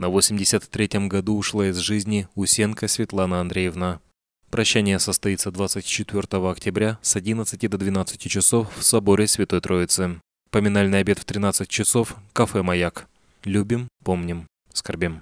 На 83-м году ушла из жизни Усенко Светлана Андреевна. Прощание состоится 24 октября с 11 до 12 часов в соборе Святой Троицы. Поминальный обед в 13 часов, кафе «Маяк». Любим, помним, скорбим.